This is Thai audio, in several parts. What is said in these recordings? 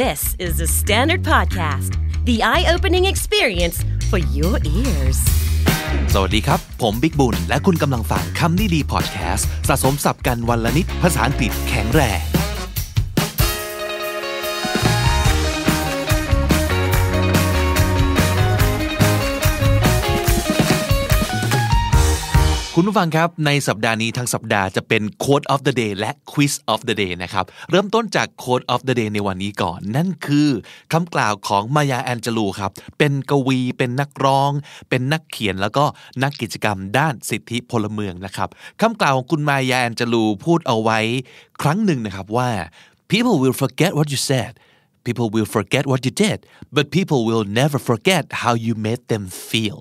This is the Standard Podcast, the eye-opening experience for your ears. สวัสดีครับ ผมบิกบุญ และคุณกำลังฟังคำนี้ดีพอดแคสต์สะสมสับกันวันละนิดภาษาอังกฤษแข็งแรงคุณผู้ฟังครับในสัปดาห์นี้ทั้งสัปดาห์จะเป็น Code of the Day และ Quiz of the Day นะครับเริ่มต้นจาก Code of the Day ในวันนี้ก่อน นั่นคือคำกล่าวของมายาแอนเจลูครับเป็นกวีเป็นนักร้อง เป็นนักเขียนแล้วก็นักกิจกรรมด้านสิทธิพลเมืองนะครับคำกล่าวของคุณมายาแอนเจลูพูดเอาไว้ครั้งหนึ่งนะครับว่า people will forget what you said people will forget what you did but people will never forget how you made them feel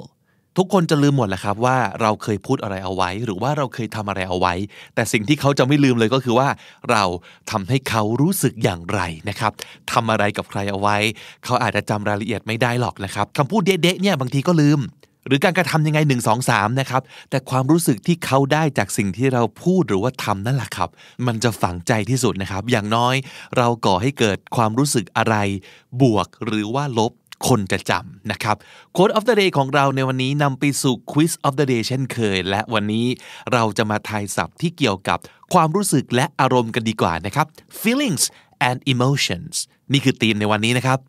ทุกคนจะลืมหมดแหละครับว่าเราเคยพูดอะไรเอาไว้ หรือว่าเราเคยทำอะไรเอาไว้ แต่สิ่งที่เขาจะไม่ลืมเลยก็คือว่า เราทำให้เขารู้สึกอย่างไรนะครับทำอะไรกับใครเอาไว้ เขาอาจจะจำรายละเอียดไม่ได้หรอกนะครับคำพูดเด๊ะเนี่ยบางทีก็ลืม หรือการกระทำยังไง 1 2 3นะครับแต่ความรู้สึกที่เขาได้จากสิ่งที่เราพูดหรือว่าทำนั่นแหละครับ มันจะฝังใจที่สุดนะครับ อย่างน้อยเราก่อให้เกิดความรู้สึกอะไรบวกหรือว่าลบคนจะจำนะครับ้ด o t e of the day ของเราในวันนี้นำไปสู่ Quiz of the day เช่นเคย และวันนี้เราจะมาทายศัพท์ที่เกี่ยวกับความรู้สึกและอารมณ์กันดีกว่านะครับ feelings and emotions นี่คือธีมในวันนี้นะครับ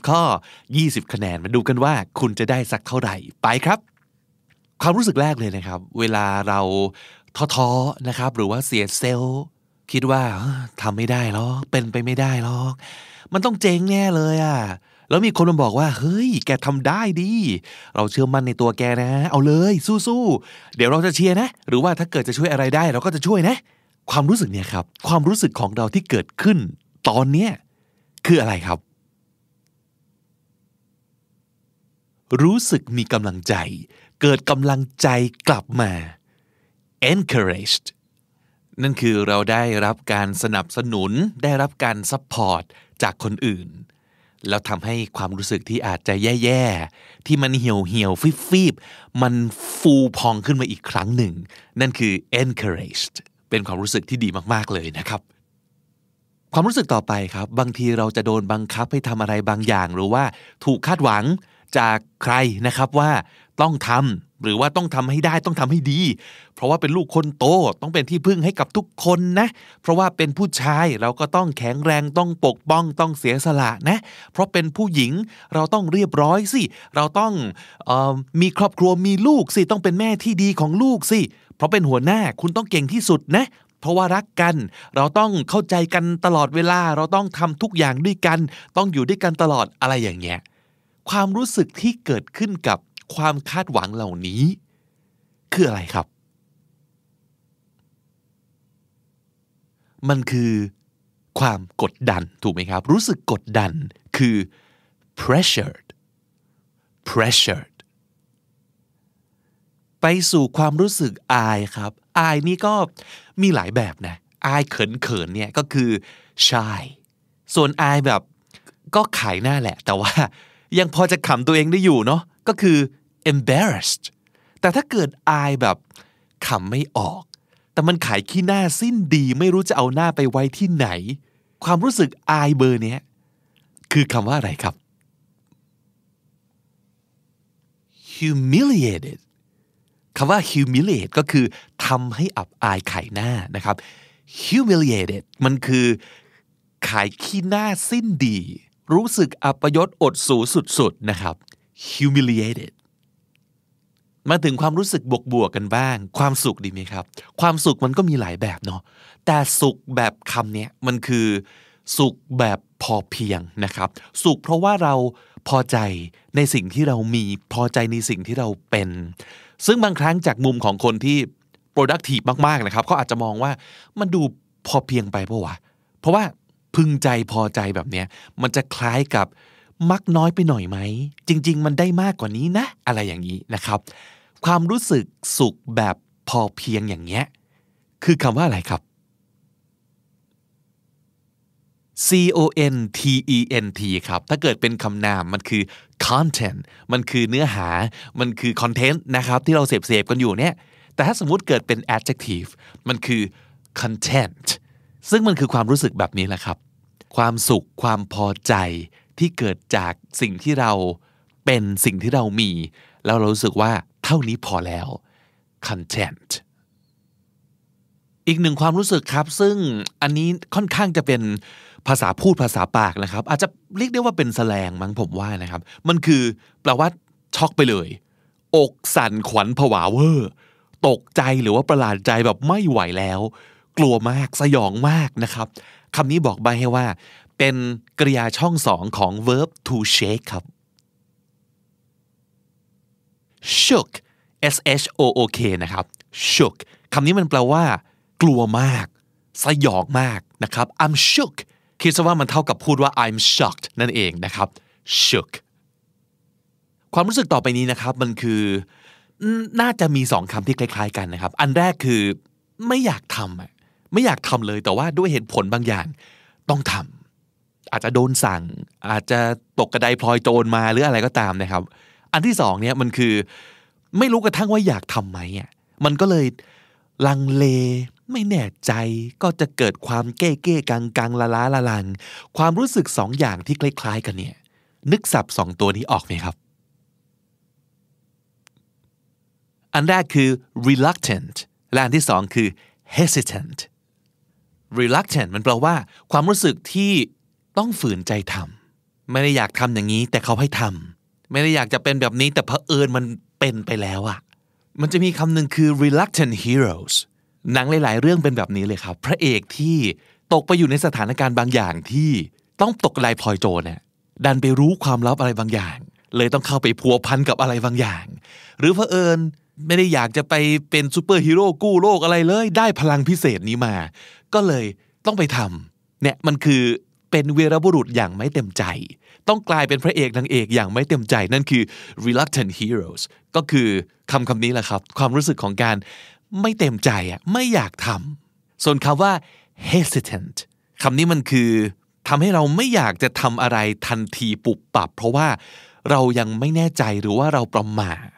20 ข้อ 20 คะแนนมาดูกันว่า คุณจะได้สักเท่าไหร่ไปครับ ความรู้สึกแรกเลยนะครับ เวลาเราท้อๆนะครับ หรือว่าเสียเซลคิดว่าทำไม่ได้หรอกเป็นไปไม่ได้หรอกมันต้องเจ๊งแน่เลยอ่ะแล้วมีคนมาบอกว่า เฮ้ยแกทำได้ดี เราเชื่อมั่นในตัวแกนะ เอาเลยสู้ๆ เดี๋ยวเราจะเชียร์นะ หรือว่าถ้าเกิดจะช่วยอะไรได้ เราก็จะช่วยนะ ความรู้สึกเนี่ยครับ ความรู้สึกของเราที่เกิดขึ้น ตอนเนี้ยคืออะไรครับ รู้สึกมีกำลังใจ เกิดกำลังใจกลับมา encouraged นั่นคือเราได้รับการสนับสนุนได้รับการ support จากคนอื่นแล้วทำให้ความรู้สึกที่อาจจะแย่ๆ ที่มันเหี่ยวเหี่ยวฟิบฟบมันฟูพองขึ้นมาอีกครั้งหนึ่ง นั่นคือ encouraged เป็นความรู้สึกที่ดีมากๆเลยนะครับ ความรู้สึกต่อไปครับ บางทีเราจะโดนบังคับให้ทำอะไรบางอย่างหรือว่า ถูกคาดหวังจากใครนะครับว่าต้องทำหรือว่าต้องทำให้ได้ต้องทำให้ดี เพราะว่าเป็นลูกคนโตต้องเป็นที่พึ่งให้กับทุกคนนะเพราะว่าเป็นผู้ชายเราก็ต้องแข็งแรงต้องปกป้องต้องเสียสละนะเพราะเป็นผู้หญิงเราต้องเรียบร้อยสิเราต้องออมีครอบครัวมีลูกสิต้องเป็นแม่ที่ดีของลูกสิเพราะเป็นหัวหน้าคุณต้องเก่งที่สุดนะเพราะว่ารักกันเราต้องเข้าใจกันตลอดเวลาเราต้องทำทุกอย่างด้วยกัน ต้องอยู่ด้วยกันตลอดอะไรอย่างเงี้ยความรู้สึกที่เกิดขึ้นกับความคาดหวังเหล่านี้ คืออะไรครับ มันคือความกดดันถูกไหมครับ รู้สึกกดดันคือ pressured pressured ไปสู่ความรู้สึก อายครับ อายนี่ก็มีหลายแบบนะอายเขินเขินเนี่ยก็คือ shy ส่วนอายแบบ ก็ขายหน้าแหละ แต่ว่ายังพอจะขำตัวเองได้อยู่เนาะก็คือ embarrassed แต่ถ้าเกิดอายแบบขำไม่ออก แต่มันขายขี้หน้าสิ้นดีไม่รู้จะเอาหน้าไปไว้ที่ไหน ความรู้สึกอายเบอร์เนี้ยคือคำว่าอะไรครับ humiliated คำว่า humiliate ก็คือทำให้อับอายขายหน้านะครับ humiliated มันคือ ขายขี้หน้าสิ้นดี รู้สึกอับยศอดสูสุดๆนะครับ humiliated มาถึงความรู้สึกบวกบวกกันบ้าง ความสุขดีไหมครับ ความสุขมันก็มีหลายแบบเนาะ แต่สุขแบบคำเนี้ยมันคือสุขแบบพอเพียงนะครับ สุขเพราะว่าเราพอใจในสิ่งที่เรามี พอใจในสิ่งที่เราเป็น ซึ่งบางครั้งจากมุมของคนที่ productive มาก ๆนะครับเขาอาจจะมองว่ามันดูพอเพียงไปเพราะว่าเพราะว่าพึงใจพอใจแบบเนี้ยมันจะคล้ายกับมักน้อยไปหน่อยไหม จริง ๆ มันได้มากกว่านี้นะ อะไรอย่างนี้นะครับความรู้สึกสุขแบบพอเพียงอย่างเงี้ย คือคำว่าอะไรครับ C O N T E N T ครับ ถ้าเกิดเป็นคำนามมันคือ content มันคือเนื้อหา มันคือ content นะครับ ที่เราเสพเสพกันอยู่เนี่ย แต่ถ้าสมมติเกิดเป็น adjective มันคือ content ซึ่งมันคือความรู้สึกแบบนี้แหละครับ ความสุข ความพอใจที่เกิดจากสิ่งที่เราเป็นสิ่งที่เรามี แล้วเรา รู้สึกว่าเท่านี้พอแล้ว content อีกหนึ่งความรู้สึกครับ ซึ่งอันนี้ค่อนข้างจะเป็นภาษาพูดภาษาปากนะครับ อาจจะเรียกได้ว่าเป็นแสลงมั้งผมว่านะครับ มันคือแปลว่าช็อกไปเลย อกสั่นขวัญผวาเวอร์ตกใจหรือว่าประหลาดใจแบบไม่ไหวแล้ว กลัวมากสยองมากนะครับคำนี้บอกใบให้ว่า เป็นกริยาช่องสองของ verb to shake ครับ shook s h o o k นะครับ shook คำนี้มันแปลว่า กลัวมาก สยองมากนะครับ I'm shook คิดซะว่ามันเท่ากับพูดว่า I'm shocked นั่นเองนะครับ shook ความรู้สึกต่อไปนี้นะครับ มันคือน่าจะมีสองคำที่คล้าย ๆ กันนะครับ อันแรกคือ ไม่อยากทำไม่อยากทำเลย แต่ว่าด้วยเหตุผลบางอย่างต้องทำอาจจะโดนสั่ง อาจจะตกกระไดพลอยโจรมาหรืออะไรก็ตามนะครับอันที่สองเนี่ยมันคือ ไม่รู้กระทั่งว่าอยากทำไหมอ่ะมันก็เลยลังเล ไม่แน่ใจก็จะเกิดความเก้เก้กังกังละล้าละลังความรู้สึกสองอย่างที่คล้ายๆกันเนี่ยนึกสับสองตัวนี้ออกไหมครับ อันแรกคือ reluctant และอันที่สองคือ hesitant reluctant มันแปลว่า ความรู้สึกที่ต้องฝืนใจทำไม่ได้อยากทำอย่างนี้แต่เขาให้ทำไม่ได้อยากจะเป็นแบบนี้แต่เผอิญมันเป็นไปแล้วอะมันจะมีคำหนึ่งคือ reluctant heroes หนังหลายๆเรื่องเป็นแบบนี้เลยครับ พระเอกที่ตกไปอยู่ในสถานการณ์บางอย่างที่ต้องตกลายพลอยโจรเนี่ยดันไปรู้ความลับอะไรบางอย่าง เลยต้องเข้าไปพัวพันกับอะไรบางอย่าง หรือเเอิญไม่ได้อยากจะไปเป็นซูเปอร์ฮีโร่กู้โลกอะไรเลย ได้พลังพิเศษนี้มา ก็เลยต้องไปทำเนี่ยมันคือเป็นเวรบุรุษอย่างไม่เต็มใจต้องกลายเป็นพระเอกนางเอกอย่างไม่เต็มใจนั่นคือ reluctant heroes ก็คือคำคำนี้แหละครับ ความรู้สึกของการไม่เต็มใจอ่ะไม่อยากทำส่วนคำว่า hesitant คำนี้มันคือทำให้เราไม่อยากจะทำอะไรทันทีปุบปับ เพราะว่าเรายังไม่แน่ใจหรือว่าเราประมาท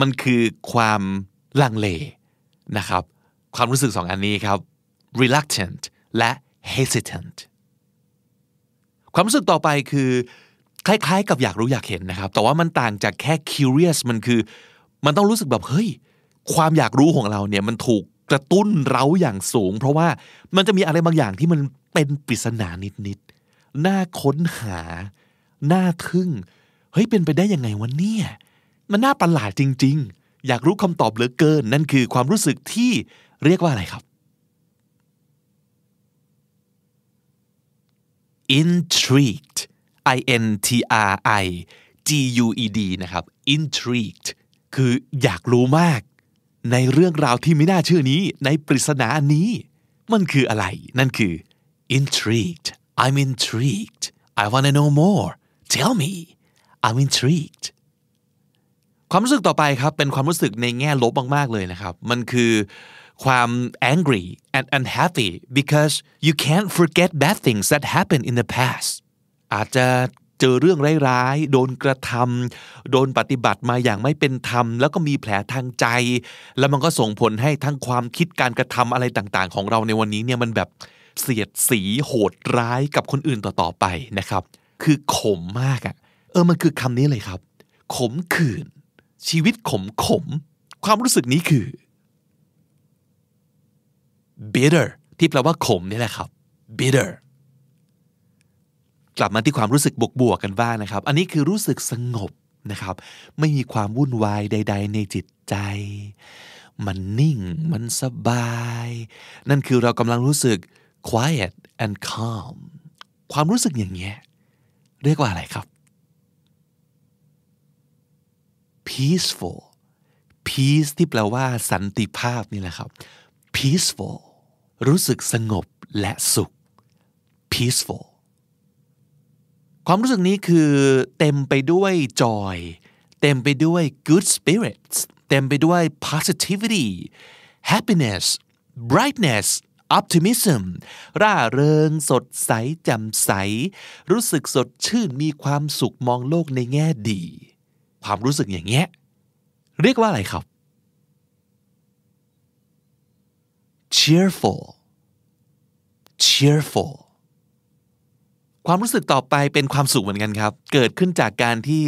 มันคือความลังเลนะครับ ความรู้สึกสองอันนี้ครับ reluctant และ hesitant ความรู้สึกต่อไปคือคล้ายๆกับอยากรู้อยากเห็นนะครับ แต่ว่ามันต่างจากแค่ curious มันคือมันต้องรู้สึกแบบเฮ้ยความอยากรู้ของเราเนี่ยมันถูกกระตุ้นเราอย่างสูง เพราะว่ามันจะมีอะไรบางอย่างที่มันเป็นปริศนานิดๆน่าค้นหา น่าทึ่งเฮ้ยเป็นไปได้ยังไงวะเนี่ยมันน่าประหลาดจริง ๆ อยากรู้คำตอบเหลือเกินนั่นคือความรู้สึกที่เรียกว่าอะไรครับ intrigued i n t r i g u e d นะครับ intrigued คืออยากรู้มากในเรื่องราวที่ไม่น่าเชื่อนี้ในปริศนานี้ มันคืออะไร นั่นคือ intrigued I'm intrigued I want to know more tell me I'm intrigued ความรู้สึกต่อไปครับเป็นความรู้สึกในแง่ลบมากๆเลยนะครับ มันคือความ angry and unhappy because you can't forget bad things that happened in the past อาจจะเจอเรื่องร้ายๆ โดนกระทำ โดนปฏิบัติมาอย่างไม่เป็นธรรม แล้วก็มีแผลทางใจ แล้วมันก็ส่งผลให้ทั้งความคิดการกระทำอะไรต่างๆ ของเราในวันนี้เนี่ยมันแบบเสียดสีโหดร้ายกับคนอื่นต่อๆไปนะครับ คือขมมากอะ่ะ เออมันคือคำนี้เลยครับ ขมขื่น ชีวิตขมขม ความรู้สึกนี้คือ bitter ที่แปลว่าขมนี่แหละครับ bitter กลับมาที่ความรู้สึกบวกๆกันบ้างนะครับ อันนี้คือรู้สึกสงบนะครับ ไม่มีความวุ่นวายใดๆในจิตใจ มันนิ่ง มันสบาย นั่นคือเรากำลังรู้สึก quiet and calm ความรู้สึกอย่างเงี้ย เรียกว่าอะไรครับ peaceful peace ที่แปลว่าสันติภาพนี่แหละครับ peaceful รู้สึกสงบและสุข peaceful ความรู้สึกนี้คือเต็มไปด้วย joy เต็มไปด้วย good spirits เต็มไปด้วย positivity happiness brightness optimism ร่าเริงสดใสแจ่มใส รู้สึกสดชื่นมีความสุขมองโลกในแง่ดี ความรู้สึกอย่างเงี้ย เรียกว่าอะไรครับ cheerful cheerful ความรู้สึกต่อไปเป็นความสุขเหมือนกันครับ เกิดขึ้นจากการที่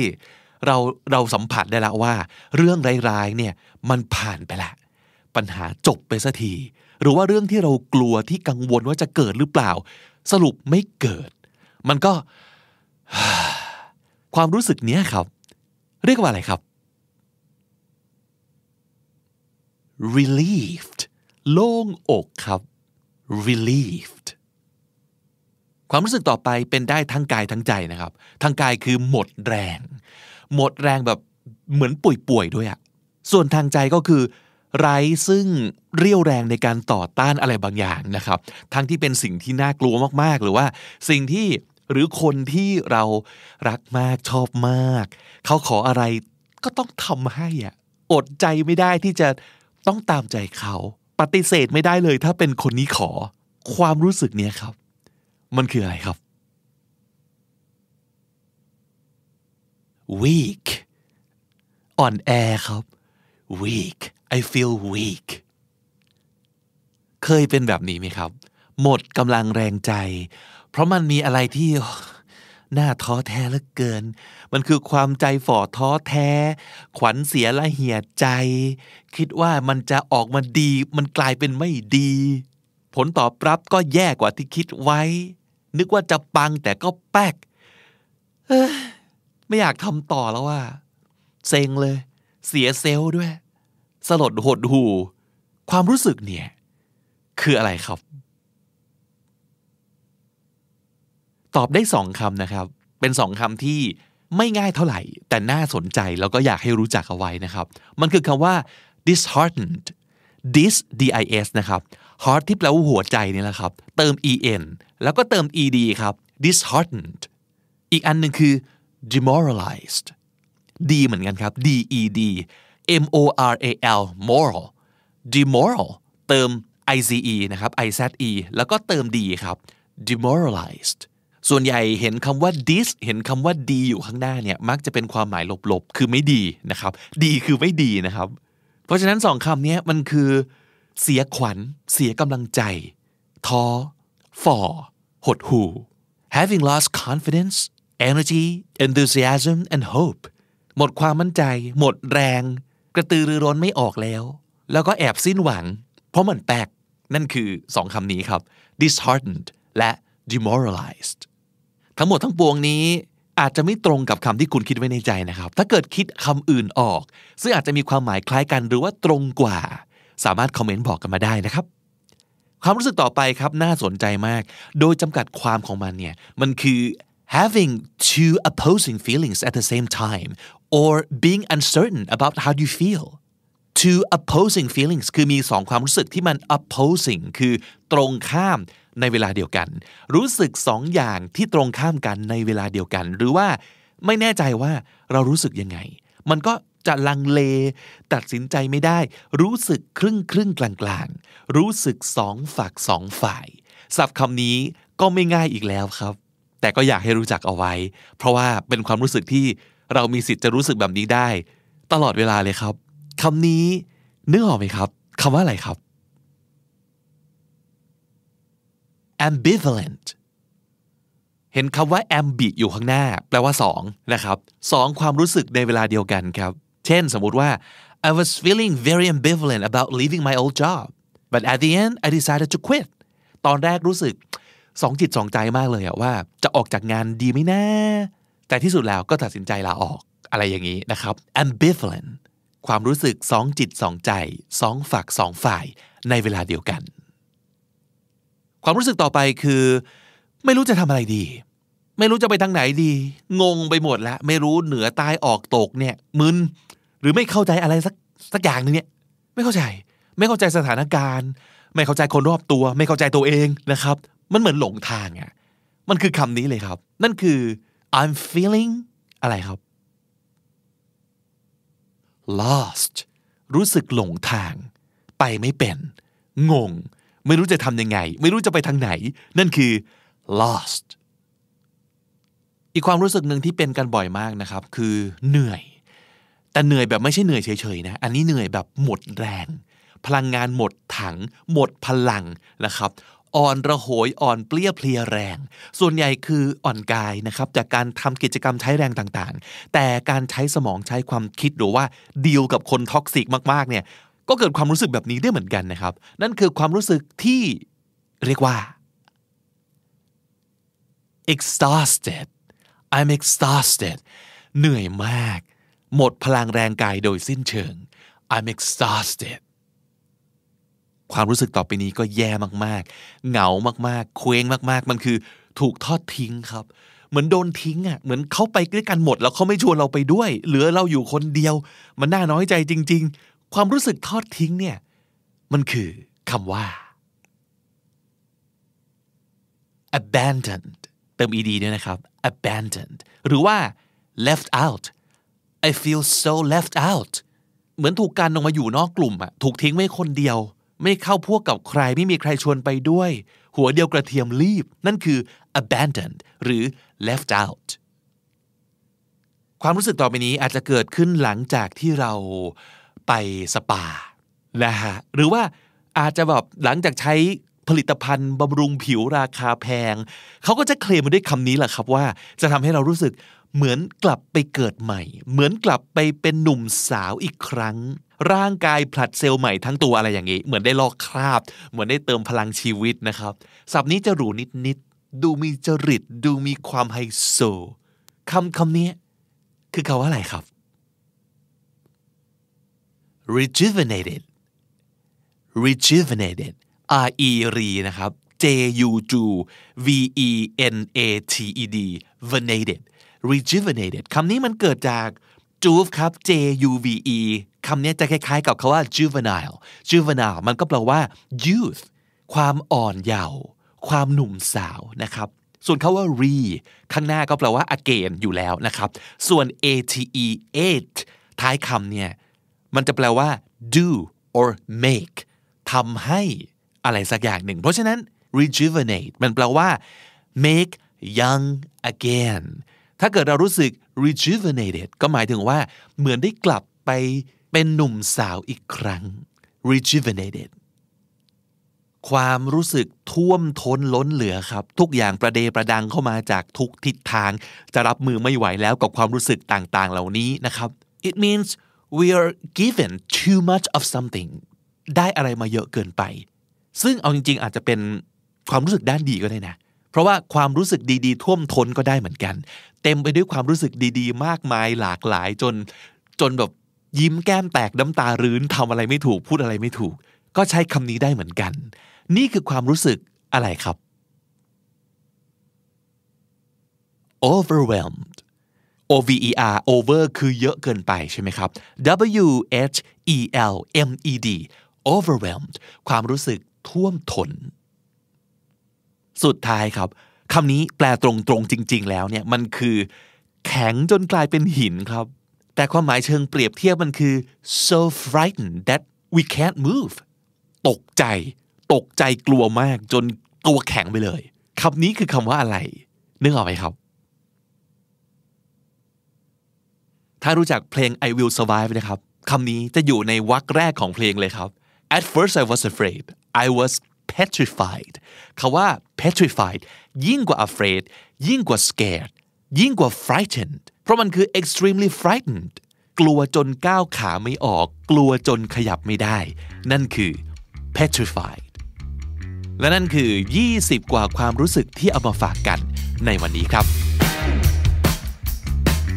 เราเราสัมผัสได้แล้วว่า เรื่องร้ายๆเนี่ยมันผ่านไปละปัญหาจบไปสักที หรือว่าเรื่องที่เรากลัวที่กังวลว่าจะเกิดหรือเปล่า สรุปไม่เกิด มันก็ ความรู้สึกเนี้ยครับ เรียกว่าอะไรครับ relieved โล่งอกครับ relieved ความรู้สึกต่อไปเป็นได้ทั้งกายทั้งใจนะครับ ทางกายคือหมดแรง หมดแรงแบบเหมือนป่วยป่วยด้วยอะส่วนทางใจก็คือไร้ซึ่งเรี่ยวแรงในการต่อต้านอะไรบางอย่างนะครับ ทั้งที่เป็นสิ่งที่น่ากลัวมากๆ หรือว่า สิ่งที่หรือคนที่เรารักมากชอบมาก เขาขออะไรก็ต้องทำให้อะอดใจไม่ได้ที่จะต้องตามใจเขา ปฏิเสธไม่ได้เลยถ้าเป็นคนนี้ขอความรู้สึกเนี้ยครับมันคืออะไรครับ weak อ่อนแอครับ weak I feel weak เคยเป็นแบบนี้ไหมครับ หมดกำลังแรงใจ เพราะมันมีอะไรที่ หน้าท้อแท้เหลือเกิน มันคือความใจฝ่อท้อแท้ ขวัญเสียละเหี่ยใจ คิดว่ามันจะออกมาดี มันกลายเป็นไม่ดี ผลตอบรับก็แย่กว่าที่คิดไว้นึกว่าจะปังแต่ก็แป๊กไม่อยากทำต่อแล้วว่าเซ็งเลย เสียเซลด้วย สลดหดหู ความรู้สึกเนี่ย คืออะไรครับ ตอบได้สองคำนะครับ เป็นสองคำที่ไม่ง่ายเท่าไหร่ แต่น่าสนใจแล้วก็อยากให้รู้จักเอาไว้นะครับ มันคือคำว่า disheartened dis d i s นะครับ heart ที่แปลว่าหัวใจนี่แหละครับ เติม en แล้วก็เติม ed ครับ disheartened อีกอันหนึ่งคือ demoralized ดีเหมือนกันครับ ded m o r a l moral demoral เติม ize นะครับ ize แล้วก็เติม d ครับ demoralized ส่วนใหญ่เห็นคำว่า dis เห็นคำว่าดีอยู่ข้างหน้าเนี่ยมักจะเป็นความหมายลบๆ คือไม่ดีนะครับดีคือไม่ดีนะครับ เพราะฉะนั้นสองคำนี้มันคือเสียขวัญ เสียกำลังใจท้อฝ่อหดหู่ having lost confidence energy enthusiasm and hope หมดความมั่นใจ หมดแรง กระตือรือร้นไม่ออกแล้ว แล้วก็แอบสิ้นหวัง เพราะมันแปลกนั่นคือสองคำนี้ครับ disheartened และ demoralized ทั้งหมดทั้งปวงนี้อาจจะไม่ตรงกับคำที่คุณคิดไว้ในใจนะครับ ถ้าเกิดคิดคำอื่นออก ซึ่งอาจจะมีความหมายคล้ายกันหรือว่าตรงกว่าสามารถคอมเมนต์บอกกันมาได้นะครับ ความรู้สึกต่อไปครับน่าสนใจมาก โดยจำกัดความของมันเนี่ย มันคือ having two opposing feelings at the same time or being uncertain about how you feel two opposing feelings คือมีสองความรู้สึกที่มัน opposing คือตรงข้ามในเวลาเดียวกัน รู้สึกสองอย่างที่ตรงข้ามกันในเวลาเดียวกัน หรือว่าไม่แน่ใจว่าเรารู้สึกยังไง มันก็จะลังเล ตัดสินใจไม่ได้ รู้สึกครึ่งครึ่งกลางกลางรู้สึกสองฝักสองฝ่าย ศัพท์คำนี้ก็ไม่ง่ายอีกแล้วครับ แต่ก็อยากให้รู้จักเอาไว้ เพราะว่าเป็นความรู้สึกที่เรามีสิทธิ์จะรู้สึกแบบนี้ได้ ตลอดเวลาเลยครับคำนี้นึกออกไหมครับคำว่าอะไรครับ ambivalent เห็นคำว่า ambi อยู่ข้างหน้า แปลว่าสองนะครับสองความรู้สึกในเวลาเดียวกันครับเช่นสมมุติว่า I was feeling very ambivalent about leaving my old job but at the end I decided to quit ตอนแรกรู้สึกสองจิตสองใจมากเลยอะว่า จะออกจากงานดีไหมนะ แต่ที่สุดแล้วก็ตัดสินใจลาออกอะไรอย่างนี้นะครับ ambivalent ความรู้สึกสองจิตสองใจสองฝักสองฝ่ายในเวลาเดียวกัน ความรู้สึกต่อไปคือ ไม่รู้จะทำอะไรดี ไม่รู้จะไปทางไหนดี งงไปหมดแล้วไม่รู้เหนือใต้ออกตกเนี่ยมึนหรือไม่เข้าใจอะไรสักสักอย่างนึงเนี่ยไม่เข้าใจไม่เข้าใจสถานการณ์ ไม่เข้าใจคนรอบตัว ไม่เข้าใจตัวเองนะครับ มันเหมือนหลงทางอ่ะมันคือคำนี้เลยครับนั่นคือ I'm feeling อะไรครับ lost รู้สึกหลงทาง ไปไม่เป็น งง ไม่รู้จะทำยังไง ไม่รู้จะไปทางไหน นั่นคือ lost อีกความรู้สึกหนึ่งที่เป็นกันบ่อยมากนะครับ คือเหนื่อยแต่เหนื่อยแบบไม่ใช่เหนื่อยเฉยๆนะ อันนี้เหนื่อยแบบหมดแรง พลังงานหมดถัง หมดพลังนะครับอ่อนระโหยอ่อนเปลี้ยเพลียแรง ส่วนใหญ่คืออ่อนกายนะครับ จากการทำกิจกรรมใช้แรงต่างๆ แต่การใช้สมองใช้ความคิดหรือว่าดีลกับคนท็อกซิกมากๆเนี่ยก็เกิดความรู้สึกแบบนี้ได้เหมือนกันนะครับ นั่นคือความรู้สึกที่เรียกว่า exhausted I'm exhausted เหนื่อยมากหมดพลังแรงกายโดยสิ้นเชิง I'm exhausted ความรู้สึกต่อไปนี้ก็แย่มากๆ เหงามากๆ เคว้งมากๆ มันคือถูกทอดทิ้งครับ เหมือนโดนทิ้งอ่ะ เหมือนเขาไปด้วยกันหมดแล้วเขาไม่ชวนเราไปด้วย เหลือเราอยู่คนเดียว มันน่าน้อยใจจริงๆ ความรู้สึกทอดทิ้งเนี่ยมันคือคำว่า abandoned เติม ed ด้วยนะครับ abandoned หรือว่า left out I feel so left out เหมือนถูกการลงมาอยู่นอกกลุ่มอะถูกทิ้งไว้คนเดียว ไม่เข้าพวกกับใคร ไม่มีใครชวนไปด้วย หัวเดียวกระเทียมรีบ นั่นคือ abandoned หรือ left out ความรู้สึกต่อไปนี้อาจจะเกิดขึ้นหลังจากที่เราไปสปานะฮะ หรือว่าอาจจะแบบหลังจากใช้ผลิตภัณฑ์บำรุงผิวราคาแพง เขาก็จะเคลมมาด้วยคำนี้แหละครับว่า จะทำให้เรารู้สึกเหมือนกลับไปเกิดใหม่ เหมือนกลับไปเป็นหนุ่มสาวอีกครั้ง ร่างกายผลัดเซลล์ใหม่ทั้งตัวอะไรอย่างนี้ เหมือนได้ลอกคราบ เหมือนได้เติมพลังชีวิตนะครับ สับนี้จะหรูนิดๆ ดูมีจริต ดูมีความไฮโซคำคำนี้ คือคำว่าอะไรครับ rejuvenated rejuvenated R E รีนะครับ J U J U V E N A T E D venated rejuvenated คำนี้มันเกิดจากจูฟครับ J U V E คำนี้จะคล้ายๆ กับคาว่า juvenile juvenile มันก็แปลว่า youth ความอ่อนเยาว์ความหนุ่มสาวนะครับ ส่วนคาว่า re ข้างหน้าก็แปลว่า again อยู่แล้วนะครับ ส่วน ate a t ท้ายคำเนี่ยมันจะแปลว่า do or make ทำให้อะไรสักอย่างหนึ่ง เพราะฉะนั้น rejuvenate มันแปลว่า make young again ถ้าเกิดเรารู้สึก rejuvenated ก็หมายถึงว่า เหมือนได้กลับไปเป็นหนุ่มสาวอีกครั้ง rejuvenated ความรู้สึกท่วมท้นล้นเหลือครับ ทุกอย่างประเดประดังเข้ามาจากทุกทิศทาง จะรับมือไม่ไหวแล้วกับความรู้สึกต่างๆเหล่านี้นะครับ it means we are given too much of something ได้อะไรมาเยอะเกินไปซึ่งเอาจริงๆอาจจะเป็นความรู้สึกด้านดีก็ได้นะ เพราะว่าความรู้สึกดีๆ ท่วมท้นก็ได้เหมือนกัน เต็มไปด้วยความรู้สึกดีๆ มากมายหลากหลายจนจนแบบยิ้มแก้มแตกน้ำตารื้นทำอะไรไม่ถูก พูดอะไรไม่ถูก ก็ใช้คำนี้ได้เหมือนกันนี่คือความรู้สึกอะไรครับ overwhelmed O V E R over คือเยอะเกินไปใช่ไหมครับ W H E L M E D overwhelmed ความรู้สึกท่วมทน สุดท้ายครับคำนี้แปลตรงๆจริง ๆ แล้วเนี่ยมันคือ แข็งจนกลายเป็นหินครับ แต่ความหมายเชิงเปรียบเทียบมันคือ so frightened that we can't move ตกใจ ตกใจกลัวมากจนตัวแข็งไปเลยคำนี้คือคำว่าอะไรนึกออกไหมครับ ถ้ารู้จักเพลง I Will Survive นะครับคำนี้จะอยู่ในวรรคแรกของเพลงเลยครับ At first I was afraid I was petrified คาว่า petrified ยิ่งกว่า afraid ยิ่งกว่า scared ยิ่งกว่า frightened เพราะมันคือ extremely frightened กลัวจนก้าวขาไม่ออก กลัวจนขยับไม่ได้ นั่นคือ petrified และนั่นคือ 20 กว่าความรู้สึกที่เอามาฝากกันในวันนี้ครับ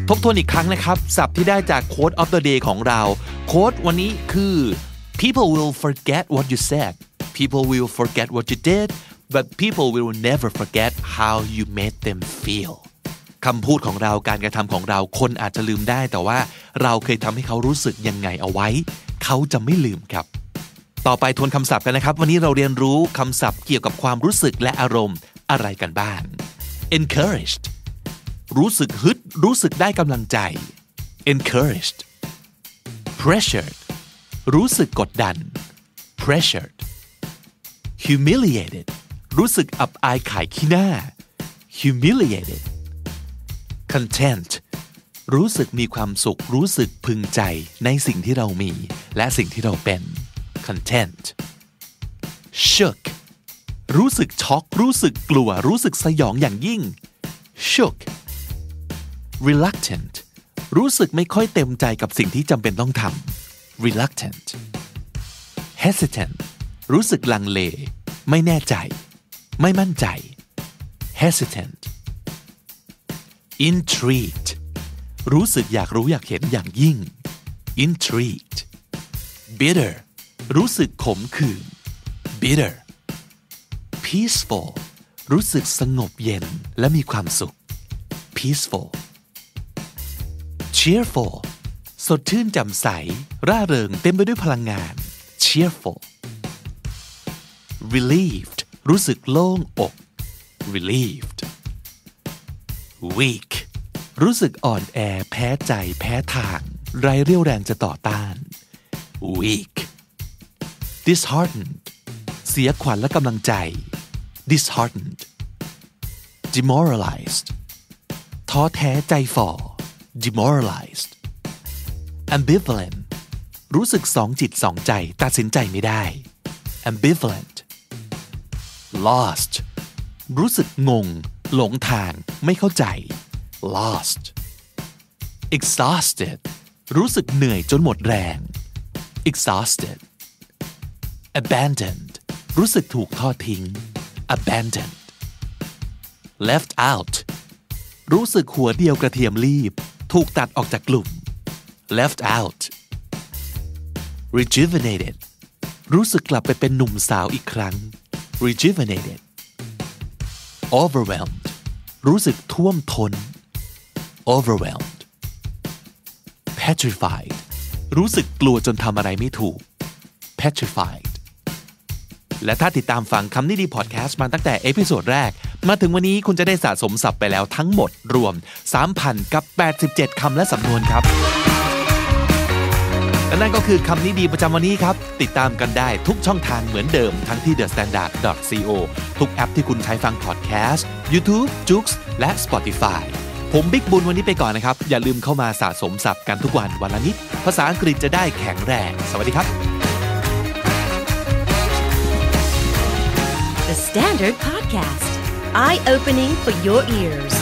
ทบทวนอีกครั้งนะครับสับที่ได้จาก c o d e of the day ของเราโค้ดวันนี้คือ people will forget what you said people will forget what you did but people will never forget how you made them feel คำพูดของเรา การกระทำของเรา คนอาจจะลืมได้ แต่ว่าเราเคยทำให้เขารู้สึกยังไงเอาไว้ เขาจะไม่ลืมครับ ต่อไปทวนคำศัพท์กันนะครับ วันนี้เราเรียนรู้คำศัพท์เกี่ยวกับความรู้สึกและอารมณ์อะไรกันบ้าง encouraged รู้สึกฮึด รู้สึกได้กำลังใจ encouraged pressured รู้สึกกดดัน pressured humiliated รู้สึกอับอายขายขี้หน้า humiliated content รู้สึกมีความสุขรู้สึกพึงใจในสิ่งที่เรามี และสิ่งที่เราเป็น content shook รู้สึกช็อกรู้สึกกลัวรู้สึกสยองอย่างยิ่ง shook reluctant รู้สึกไม่ค่อยเต็มใจกับสิ่งที่จำเป็นต้องทำ reluctant hesitant รู้สึกลังเล ไม่แน่ใจ ไม่มั่นใจ hesitant intrigued รู้สึกอยากรู้อยากเห็นอย่างยิ่ง intrigued bitter รู้สึกขมขื่น bitter peaceful รู้สึกสงบเย็นและมีความสุข peaceful cheerful สดชื่นแจ่มใส ร่าเริงเต็มไปด้วยพลังงาน cheerful relieved รู้สึกโล่งอก relieved weak รู้สึกอ่อนแอแพ้ใจแพ้ทางไรเรี่ยวแรงจะต่อต้าน weak disheartened เสียขวัญและกำลังใจ disheartened demoralized ท้อแท้ใจฝ่อ demoralized ambivalent รู้สึกสองจิตสองใจตัดสินใจไม่ได้ ambivalent lost รู้สึกงง หลงทาง ไม่เข้าใจ lost exhausted รู้สึกเหนื่อยจนหมดแรง exhausted abandoned รู้สึกถูกทอดทิ้ง abandoned left out รู้สึกหัวเดียวกระเทียมรีบ ถูกตัดออกจากกลุ่ม left out rejuvenated รู้สึกกลับไปเป็นหนุ่มสาวอีกครั้ง rejuvenated overwhelmed รู้สึกท่วมทน overwhelmed petrified รู้สึกกลัวจนทำอะไรไม่ถูก petrified และถ้าติดตามฟังคำนี้ดีพอดแคสต์มาตั้งแต่เอพิโซดแรกมาถึงวันนี้คุณจะได้สะสมศัพท์ไปแล้วทั้งหมดรวม3,000กับ87คำและสำนวนครับและนั่นก็คือคำนี้ดีประจำวันนี้ครับ ติดตามกันได้ทุกช่องทางเหมือนเดิมทั้งที่ The Standard co ทุกแอปที่คุณใช้ฟังพอดแคสต์ YouTube j o o x และ Spotify ผมบิ๊กบุญวันนี้ไปก่อนนะครับ อย่าลืมเข้ามาสะสมศัพท์กันทุกวันวันละนิด ภาษาอังกฤษจะได้แข็งแรง สวัสดีครับ The Standard Podcast Eye Opening for Your Ears